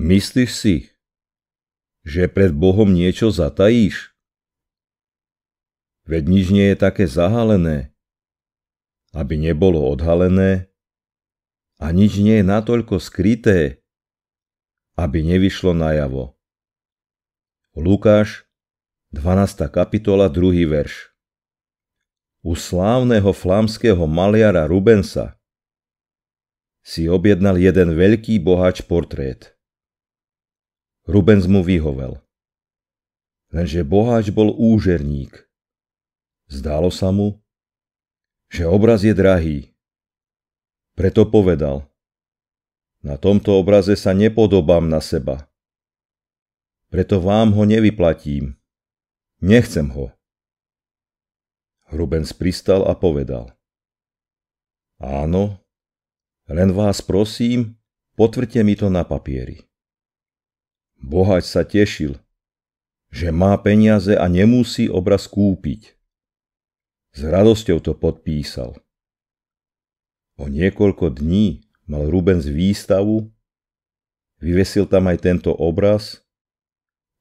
Myslíš si, že pred Bohom niečo zatajíš? Veď nič nie je také zahalené, aby nebolo odhalené, a nič nie je natoľko skryté, aby nevyšlo najavo. Lukáš, 12. kapitola, 2. verš U slávneho flámskeho maliara Rubensa si objednal jeden veľký bohač portrét – Rubens mu vyhovel. Lenže boháč bol úžerník. Zdálo sa mu, že obraz je drahý. Preto povedal, na tomto obraze sa nepodobám na seba. Preto vám ho nevyplatím. Nechcem ho. Rubens pristal a povedal. Áno, len vás prosím, potvrďte mi to na papieri. Bohač sa tešil, že má peniaze a nemusí obraz kúpiť. S radosťou to podpísal. O niekoľko dní mal Rubens výstavu, vyvesil tam aj tento obraz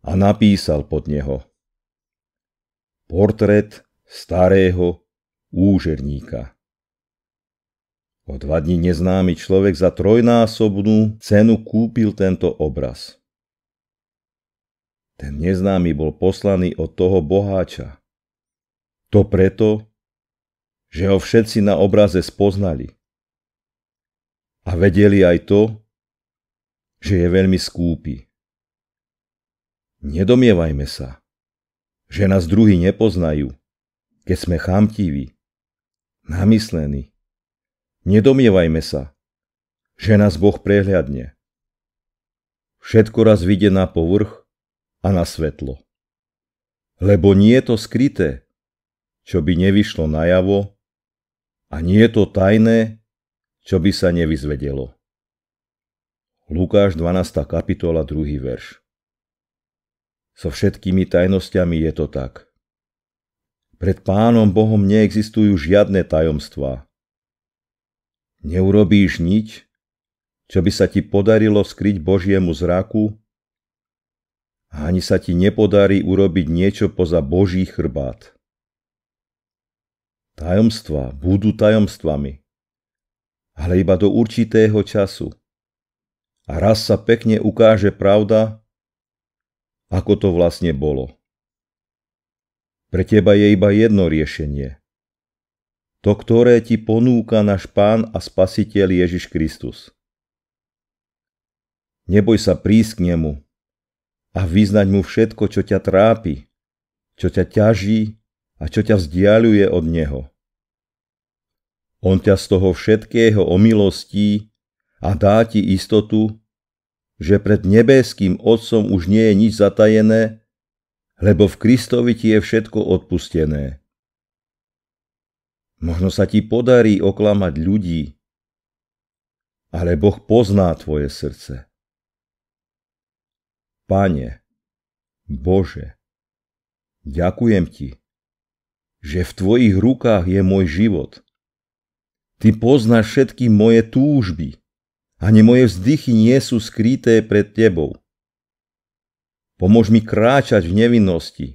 a napísal pod neho Portrét starého úžerníka. O dva dní neznámy človek za trojnásobnú cenu kúpil tento obraz. Ten neznámy bol poslaný od toho boháča. To preto, že ho všetci na obraze spoznali. A vedeli aj to, že je veľmi skúpy. Nedomievajme sa, že nás druhí nepoznajú, keď sme chamtiví, namyslení. Nedomievajme sa, že nás Boh prehľadne. Všetko raz vyjde na povrch a na svetlo. Lebo nie je to skryté, čo by nevyšlo najavo, a nie je to tajné, čo by sa nevyzvedelo. Lukáš 12. kapitola 2. verš So všetkými tajnosťami je to tak. Pred Pánom Bohom neexistujú žiadne tajomstvá. Neurobíš nič, čo by sa ti podarilo skryť Božiemu zraku ani sa ti nepodarí urobiť niečo poza Boží chrbát. Tajomstva budú tajomstvami, ale iba do určitého času. A raz sa pekne ukáže pravda, ako to vlastne bolo. Pre teba je iba jedno riešenie. To, ktoré ti ponúka náš Pán a Spasiteľ Ježiš Kristus. Neboj sa prísť k Nemu, a vyznať mu všetko, čo ťa trápi, čo ťa ťaží a čo ťa vzdialuje od neho. On ťa z toho všetkého omilostí a dá ti istotu, že pred nebeským Otcom už nie je nič zatajené, lebo v Kristovi ti je všetko odpustené. Možno sa ti podarí oklamať ľudí, ale Boh pozná tvoje srdce. Pane, Bože, ďakujem Ti, že v Tvojich rukách je môj život. Ty poznáš všetky moje túžby, ani moje vzdychy nie sú skryté pred Tebou. Pomôž mi kráčať v nevinnosti.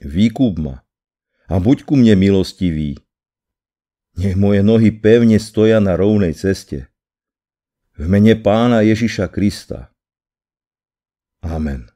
Výkup ma a buď ku mne milostivý. Nech moje nohy pevne stoja na rovnej ceste. V mene pána Ježiša Krista. Amen.